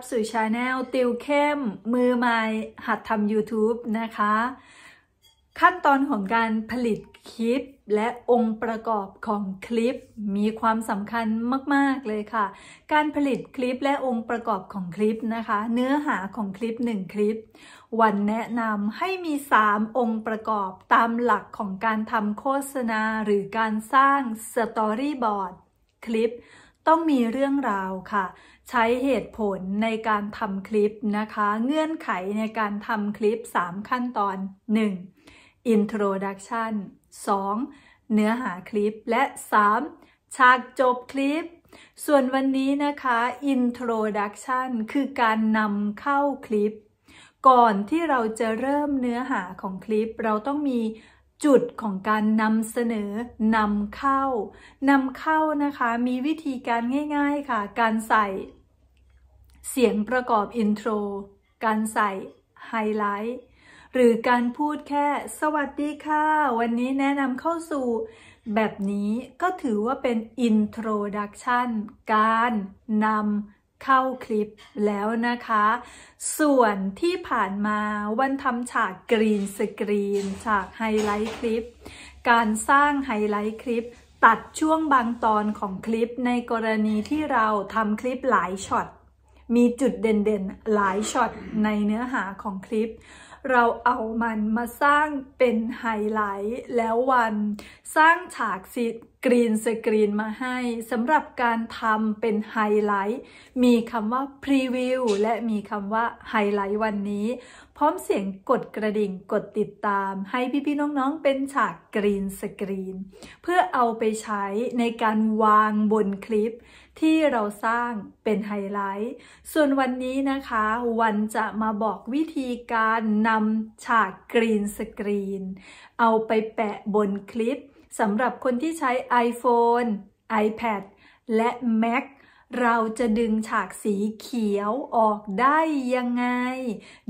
ับสู่ชาแนลติวเข้ม มือไม่หัดทำ YouTube นะคะ ขั้นตอนของการผลิตคลิป และองค์ประกอบของคลิป มีความสำคัญมาก ๆ เลยค่ะ การผลิตคลิปและองค์ประกอบของคลิปนะคะ เนื้อหาของคลิป 1 คลิป วันแนะนำให้มี 3 องค์ประกอบตามหลักของการทำโฆษณา หรือการสร้างสตอรี่บอร์ดคลิปต้องมีเรื่องราวค่ะ ใช้เหตุผลในการทำคลิปนะคะ เงื่อนไขในการทำคลิป 3 ขั้นตอน 1. Introduction 2. เนื้อหาคลิปและ 3. ฉากจบคลิป ส่วนวันนี้นะคะ Introduction คือการนำเข้าคลิป ก่อนที่เราจะเริ่มเนื้อหาของคลิปเราต้องมีจุดของการนำเสนอนำเข้านำเข้านะคะมีวิธีการง่ายๆค่ะ การใส่ เสียงประกอบอินโทร การใส่ไฮไลท์ หรือการพูดแค่สวัสดีค่ะ วันนี้แนะนำเข้าสู่ แบบนี้ก็ถือว่าเป็นอินโทรดักชันการนำเข้าคลิปแล้วนะคะ ส่วนที่ผ่านมาวันทำฉากกรีนสกรีนฉากไฮไลท์คลิป การสร้างไฮไลท์คลิป ตัดช่วงบางตอนของคลิปในกรณีที่เราทำคลิปหลายช็อตมีจุดเด่นๆ หลายช็อตในเนื้อหาของคลิป เราเอามันมาสร้างเป็นไฮไลท์แล้ววัน สร้างฉากสีกรีนสกรีนมาให้สำหรับการทำเป็นไฮไลท์ มีคำว่าพรีวิวและมีคำว่าไฮไลท์วันนี้ พร้อมเสียงกดกระดิ่งกดติดตาม ให้พี่ๆ น้องๆเป็นฉากกรีนสกรีนเพื่อเอาไปใช้ในการวางบนคลิปที่เราสร้างเป็นไฮไลท์ ส่วนวันนี้นะคะ วันจะมาบอกวิธีการนำฉากกรีนสกรีนเอาไปแปะบนคลิปสำหรับคนที่ใช้ iPhone iPad และ Mac เราจะดึงฉากสีเขียวออกได้ยังไง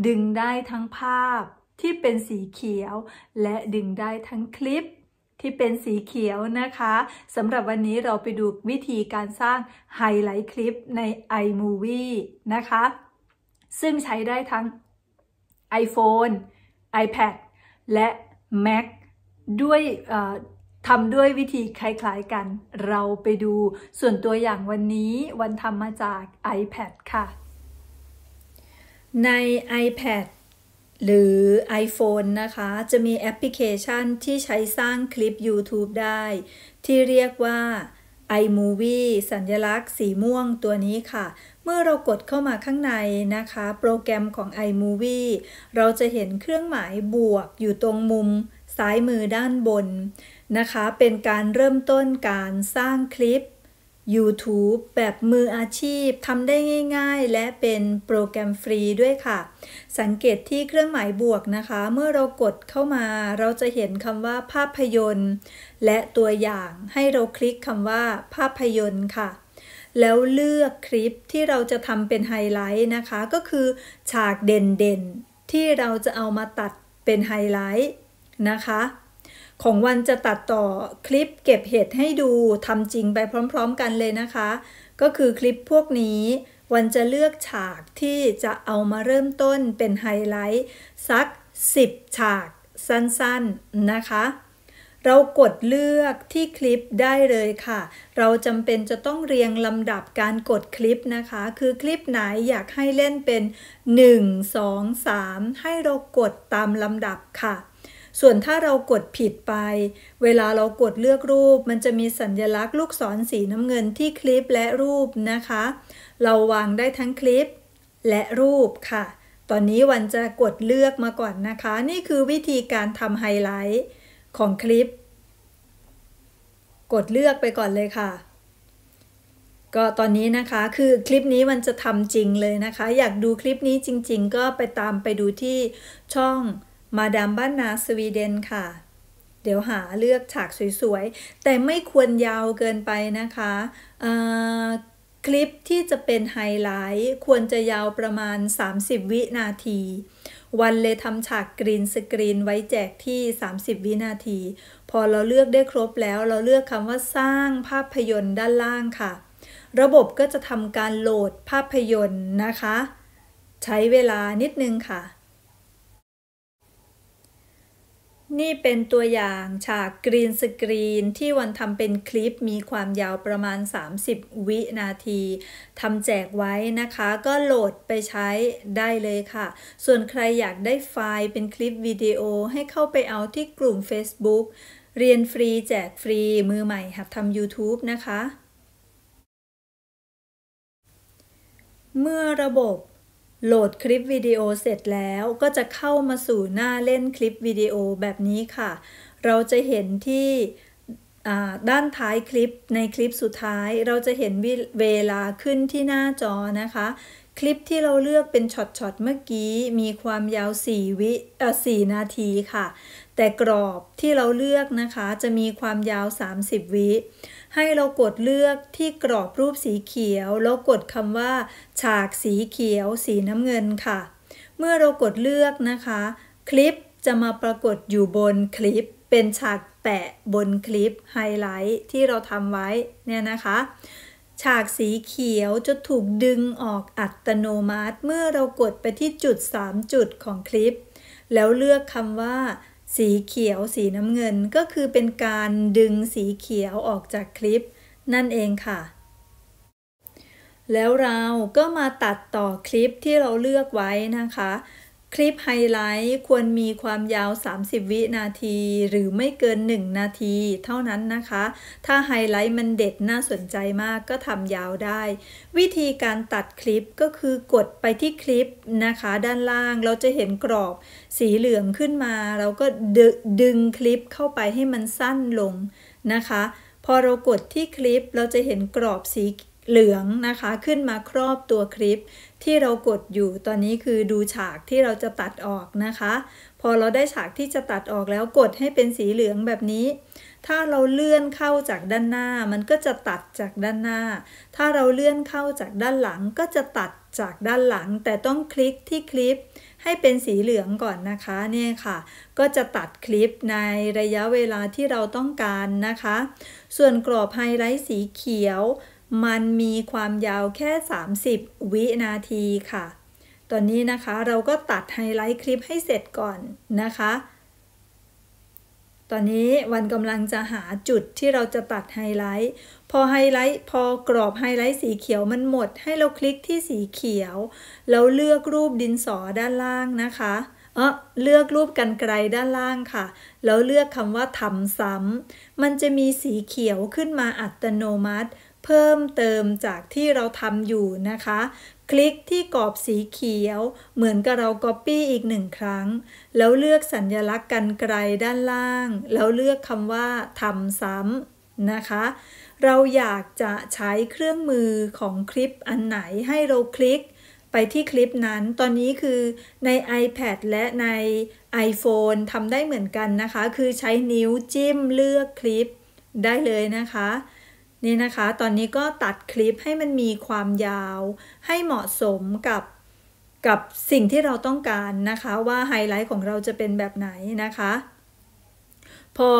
ดึงได้ทั้งภาพที่เป็นสีเขียว และดึงได้ทั้งคลิปที่เป็นสีเขียวนะคะสำหรับวันนี้เราไปดูวิธีการสร้างไฮไลท์คลิปใน iMovie นะคะ ซึ่งใช้ได้ทั้ง iPhone iPad และ Mac ด้วยทำด้วยวิธีคล้ายๆ กันเราไปดูส่วนตัวอย่างวันนี้วันทำมาจาก iPad ค่ะ ใน iPad หรือ iPhone นะคะจะมีแอปพลิเคชันที่ใช้สร้างคลิป YouTube ได้ ที่เรียกว่า iMovie สัญลักษณ์สีม่วงตัวนี้ค่ะ เมื่อเรากดเข้ามาข้างในนะคะ โปรแกรมของ iMovie เราจะเห็นเครื่องหมายบวกอยู่ตรงมุมซ้ายมือด้านบนนะคะ เป็นการเริ่มต้นการสร้างคลิป YouTube แบบมืออาชีพทำได้ง่ายๆ และเป็นโปรแกรมฟรีด้วยค่ะ สังเกตที่เครื่องหมายบวกนะคะ เมื่อเรากดเข้ามาเราจะเห็นคำว่าภาพยนตร์ และตัวอย่างให้เราคลิกคำว่าภาพยนตร์ค่ะ แล้วเลือกคลิปที่เราจะทำเป็นไฮไลท์นะคะ ก็คือ ฉากเด่นๆที่เราจะเอามาตัดเป็นไฮไลท์นะคะของวันจะตัดต่อคลิปเก็บเห็ดให้ดูทำจริงไปพร้อม ๆ กันเลยนะคะ ก็คือคลิปพวกนี้วันจะเลือกฉากที่จะเอามาเริ่มต้นเป็นไฮไลท์สัก 10 ฉาก สั้นๆนะคะ เรากดเลือกที่คลิปได้เลยค่ะ เราจำเป็นจะต้องเรียงลำดับการกดคลิปนะคะ คือคลิปไหนอยากให้เล่นเป็น 1 2 3 ให้เรากดตามลำดับค่ะส่วนถ้าเรากดผิดไป เวลาเรากดเลือกรูป มันจะมีสัญลักษณ์ลูกศรสีน้ำเงินที่คลิปและรูปนะคะ เราวางได้ทั้งคลิปและรูปค่ะ ตอนนี้วันจะกดเลือกมาก่อนนะคะ นี่คือวิธีการทำไฮไลท์ของคลิป กดเลือกไปก่อนเลยค่ะ ก็ตอนนี้นะคะ คือคลิปนี้มันจะทำจริงเลยนะคะ อยากดูคลิปนี้จริงๆ ก็ไปตามไปดูที่ช่องมาดามบ้านนาสวีเดนค่ะ เดี๋ยวหาเลือกฉากสวยๆ แต่ไม่ควรยาวเกินไปนะคะ คลิปที่จะเป็นไฮไลท์ควรจะยาวประมาณ 30 วินาที วันเลยทำฉากกรีนสกรีนไว้แจกที่ 30 วินาที พอเราเลือกได้ครบแล้วเราเลือกคำว่าสร้างภาพยนตร์ด้านล่างค่ะ ระบบก็จะทำการโหลดภาพยนตร์นะคะ ใช้เวลานิดนึงค่ะนี่เป็นตัวอย่างฉากกรีนสกรีนที่วันทำเป็นคลิปมีความยาวประมาณ 30 วินาทีทำแจกไว้นะคะ ก็โหลดไปใช้ได้เลยค่ะ ส่วนใครอยากได้ไฟล์เป็นคลิปวิดีโอให้เข้าไปเอาที่กลุ่ม Facebook เรียนฟรีแจกฟรี มือใหม่หัดทำ YouTube นะคะ เมื่อระบบโหลดคลิปวิดีโอเสร็จแล้วก็จะเข้ามาสู่หน้าเล่นคลิปวิดีโอแบบนี้ค่ะ เราจะเห็นที่ด้านท้ายคลิปในคลิปสุดท้าย เราจะเห็นเวลาขึ้นที่หน้าจอนะคะ คลิปที่เราเลือกเป็นช็อต ๆ เมื่อกี้มีความยาว 4 วิเอ่อ4นาทีค่ะแต่กรอบที่เราเลือกนะคะจะมีความยาว 30 วิ ให้เรากดเลือกที่กรอบรูปสีเขียว แล้วกดคำว่า ฉากสีเขียว สีน้ำเงินค่ะ เมื่อเรากดเลือกนะคะ คลิปจะมาปรากฏอยู่บนคลิป เป็นฉากแปะบนคลิปไฮไลท์ที่เราทำไว้เนี่ยนะคะ ฉากสีเขียวจะถูกดึงออกอัตโนมัติ เมื่อเรากดไปที่จุด 3 จุดของคลิป แล้วเลือกคำว่าสีเขียวสีน้ำเงินก็คือเป็นการดึงสีเขียวออกจากคลิปนั่นเองค่ะ แล้วเราก็มาตัดต่อคลิปที่เราเลือกไว้นะคะคลิปไฮไลท์ควรมีความยาว 30 วินาทีหรือไม่เกิน 1 นาที เท่านั้นนะคะ ถ้าไฮไลท์มันเด็ดน่าสนใจมากก็ทำยาวได้ วิธีการตัดคลิปก็คือกดไปที่คลิปนะคะ ด้านล่างเราจะเห็นกรอบสีเหลืองขึ้นมา เราก็ดดึงคลิปเข้าไปให้มันสั้นลงนะคะ พอเรากดที่คลิปเราจะเห็นกรอบสีเหลืองนะคะขึ้นมาครอบตัวคลิปที่เรากดอยู่ตอนนี้คือดูฉากที่เราจะตัดออกนะคะ พอเราได้ฉากที่จะตัดออกแล้วกดให้เป็นสีเหลืองแบบนี้ ถ้าเราเลื่อนเข้าจากด้านหน้ามันก็จะตัดจากด้านหน้า ถ้าเราเลื่อนเข้าจากด้านหลังก็จะตัดจากด้านหลังแต่ต้องคลิกที่คลิปให้เป็นสีเหลืองก่อนนะคะเนี่ยค่ะ ก็จะตัดคลิปในระยะเวลาที่เราต้องการนะคะ ส่วนกรอบไฮไลท์สีเขียวมันมีความยาวแค่ 30 วินาทีค่ะ ตอนนี้นะคะเราก็ตัดไฮไลท์คลิปให้เสร็จก่อนนะคะ ตอนนี้วันกำลังจะหาจุดที่เราจะตัดไฮไลท์ พอไฮไลท์พอกรอบไฮไลท์สีเขียวมันหมด ให้เราคลิกที่สีเขียว แล้วเลือกรูปดินสอด้านล่างนะคะ เออเลือกรูปกันไกลด้านล่างค่ะ แล้วเลือกคำว่าทำซ้ำมันจะมีสีเขียวขึ้นมาอัตโนมัติเพิ่มเติมจากที่เราทำอยู่นะคะ คลิกที่กรอบสีเขียว เหมือนกับเรา Copy อีกหนึ่งครั้ง แล้วเลือกสัญญลักษณ์กันไกลด้านล่าง แล้วเลือกคำว่าทำซ้ำนะคะ เราอยากจะใช้เครื่องมือของคลิปอันไหนให้เราคลิกไปที่คลิปนั้น ตอนนี้คือใน iPad และใน iPhone ทำได้เหมือนกันนะคะ คือใช้นิ้วจิ้มเลือกคลิปได้เลยนะคะนี่นะคะ ตอนนี้ก็ตัดคลิปให้มันมีความยาวให้เหมาะสมกับกับสิ่งที่เราต้องการนะคะว่าไฮไลท์ของเราจะเป็นแบบไหนนะคะ พอ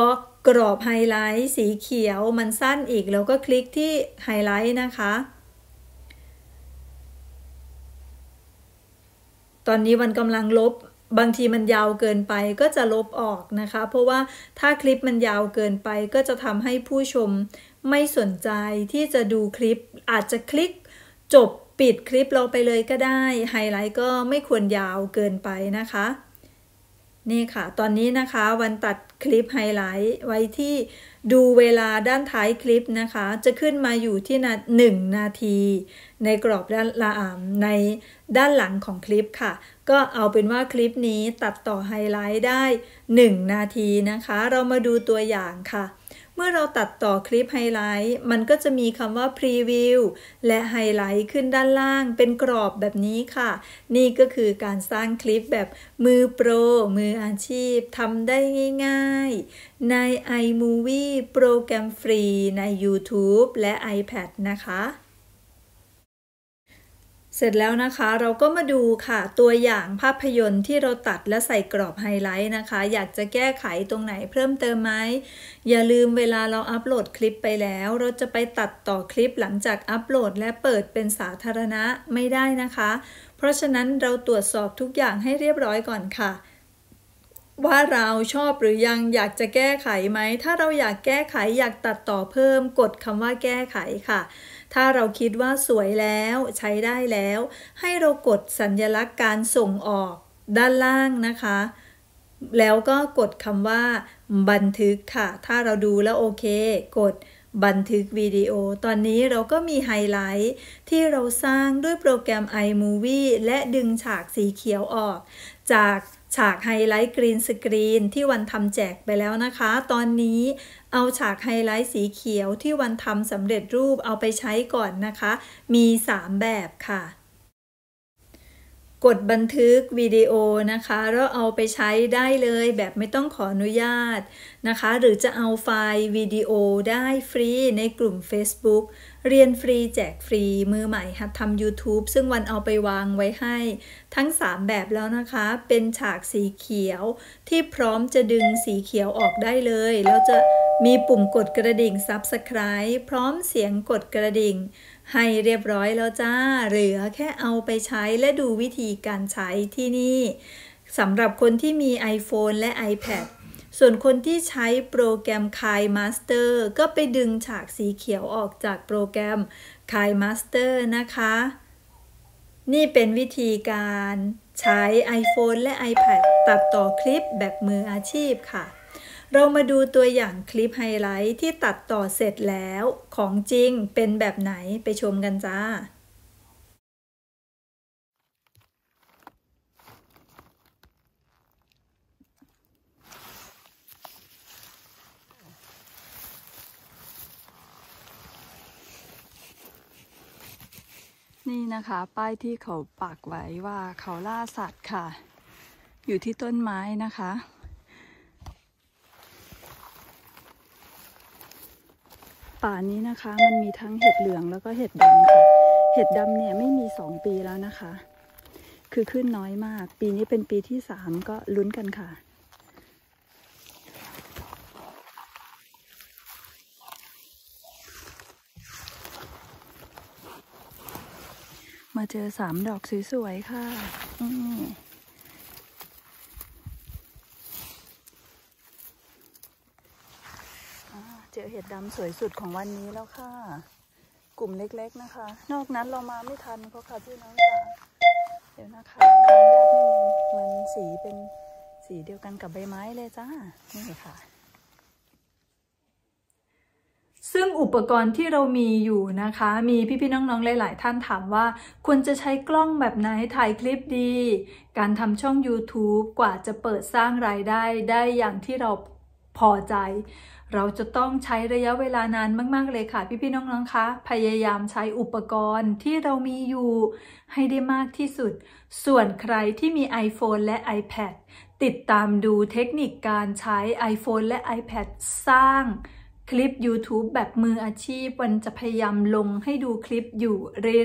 กรอบไฮไลท์สีเขียวมันสั้นอีกเราก็คลิกที่ไฮไลท์นะคะ ตอนนี้มันกำลังลบบางทีมันยาวเกินไปก็จะลบออกนะคะ เพราะว่าถ้าคลิปมันยาวเกินไปก็จะทำให้ผู้ชมไม่สนใจที่จะดูคลิปอาจจะคลิกจบปิดคลิปเราไปเลยก็ได้ ไฮไลท์ก็ไม่ควรยาวเกินไปนะคะ นี่ค่ะ ตอนนี้นะคะวันตัดคลิปไฮไลท์ไว้ที่ดูเวลาด้านท้ายคลิปนะคะ จะขึ้นมาอยู่ที่นาหนึ่งนาที ในกรอบด้านละอ่ำในด้านหลังของคลิปค่ะ ก็เอาเป็นว่าคลิปนี้ตัดต่อไฮไลท์ได้ 1 นาทีนะคะ เรามาดูตัวอย่างค่ะเมื่อเราตัดต่อคลิปไฮไลท์ มันก็จะมีคำว่าพรีวิวและไฮไลท์ขึ้นด้านล่างเป็นกรอบแบบนี้ค่ะ นี่ก็คือการสร้างคลิปแบบมือโปร มืออาชีพทำได้ง่ายๆ ใน iMovie โปรแกรมฟรี ใน YouTube และ iPad นะคะเสร็จแล้วนะคะเราก็มาดูค่ะตัวอย่างภาพยนตร์ที่เราตัดและใส่กรอบไฮไลท์นะคะ อยากจะแก้ไขตรงไหนเพิ่มเติมไหมอย่าลืมเวลาเราอัปโหลดคลิปไปแล้วเราจะไปตัดต่อคลิปหลังจากอัปโหลดและเปิดเป็นสาธารณะไม่ได้นะคะ เพราะฉะนั้นเราตรวจสอบทุกอย่างให้เรียบร้อยก่อนค่ะว่าเราชอบหรือยังอยากจะแก้ไขไหม ถ้าเราอยากแก้ไขอยากตัดต่อเพิ่มกดคำว่าแก้ไขค่ะ ถ้าเราคิดว่าสวยแล้วใช้ได้แล้วให้เรากดสัญญลักษณ์การส่งออกด้านล่างนะคะ แล้วก็กดคำว่า บันทึกค่ะ ถ้าเราดูแล้วโอเค กด บันทึกวิดีโอ ตอนนี้เราก็มีไฮไลท์ที่เราสร้างด้วยโปรแกรม iMovie และดึงฉากสีเขียวออก จากฉากไฮไลท์กรีนสกรีนที่วันทำแจกไปแล้วนะคะ ตอนนี้เอาฉากไฮไลท์สีเขียวที่วันทำสำเร็จรูปเอาไปใช้ก่อนนะคะ มี 3 แบบค่ะ กดบันทึกวิดีโอนะคะ แล้วเอาไปใช้ได้เลยแบบไม่ต้องขออนุญาตนะคะ หรือจะเอาไฟล์วิดีโอได้ฟรีในกลุ่ม Facebook เรียนฟรี แจกฟรี มือใหม่หัดทำ YouTube ซึ่งวันเอาไปวางไว้ให้ ทั้ง 3 แบบแล้วนะคะ เป็นฉากสีเขียว ที่พร้อมจะดึงสีเขียวออกได้เลย แล้วจะมีปุ่มกดกระดิ่ง Subscribe พร้อมเสียงกดกระดิ่งให้เรียบร้อยแล้วจ้า เหลือแค่เอาไปใช้และดูวิธีการใช้ที่นี่สำหรับคนที่มี iPhone และ iPad ส่วนคนที่ใช้โปรแกรม Kai Master ก็ไปดึงฉากสีเขียวออกจากโปรแกรม Kai Master นะคะ นี่เป็นวิธีการใช้ iPhone และ iPad ตัดต่อคลิปแบบมืออาชีพค่ะ เรามาดูตัวอย่างคลิปไฮไลท์ที่ตัดต่อเสร็จแล้ว ของจริงเป็นแบบไหนไปชมกันจ้านี่นะคะ ป้ายที่เขาปักไว้ว่าเขาล่าสัตว์ค่ะ อยู่ที่ต้นไม้นะคะ ป่านี้นะคะมันมีทั้งเห็ดเหลืองแล้วก็เห็ดดำค่ะ เห็ดดำเนี่ยไม่มีสองปีแล้วนะคะ คือขึ้นน้อยมาก ปีนี้เป็นปีที่สามก็ลุ้นกันค่ะมาเจอสามดอกสวยๆค่ะ เจอเห็ดดำสวยสุดของวันนี้แล้วค่ะ กลุ่มเล็ก ๆนะคะ นอก นั้น เรามา ไม่ ทัน เพราะค่ะพี่ น้องจ๋าเดี๋ยวนะคะการยากนิดนึงมันสีเป็นสีเดียวกันกับใบไม้เลยจ้า นี่ ค่ะึ่งอุปกรณ์ที่เรามีอยู่นะคะ มีพี่ๆน้องๆหลาย ๆ ท่านถามว่า ควรจะใช้กล้องแบบไหนถ่ายคลิปดี การทำช่อง YouTube กว่าจะเปิดสร้างรายได้ได้อย่างที่เราพอใจ เราจะต้องใช้ระยะเวลา นานมาก ๆ เลยค่ะพี่ๆน้องๆคะ พยายามใช้อุปกรณ์ที่เรามีอยู่ให้ได้มากที่สุด ส่วนใครที่มี iPhone และ iPad ติดตามดูเทคนิคการใช้ iPhone และ iPad สร้างคลิป YouTube แบบมืออาชีพ วันจะพยายามลงให้ดูคลิปอยู่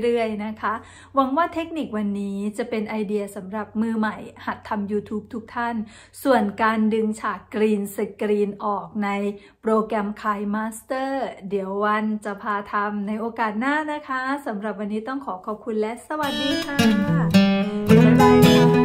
เรื่อย ๆ นะคะ หวังว่าเทคนิควันนี้จะเป็นไอเดียสำหรับมือใหม่ หัดทำ YouTube ทุกท่าน ส่วนการดึงฉากกรีนสกรีนออกในโปรแกรมคายมาสเตอร์เดี๋ยววันจะพาทำในโอกาสหน้านะคะสำหรับวันนี้ต้องขอขอบคุณและ สวัสดีค่ะบ๊ายบายค่ะ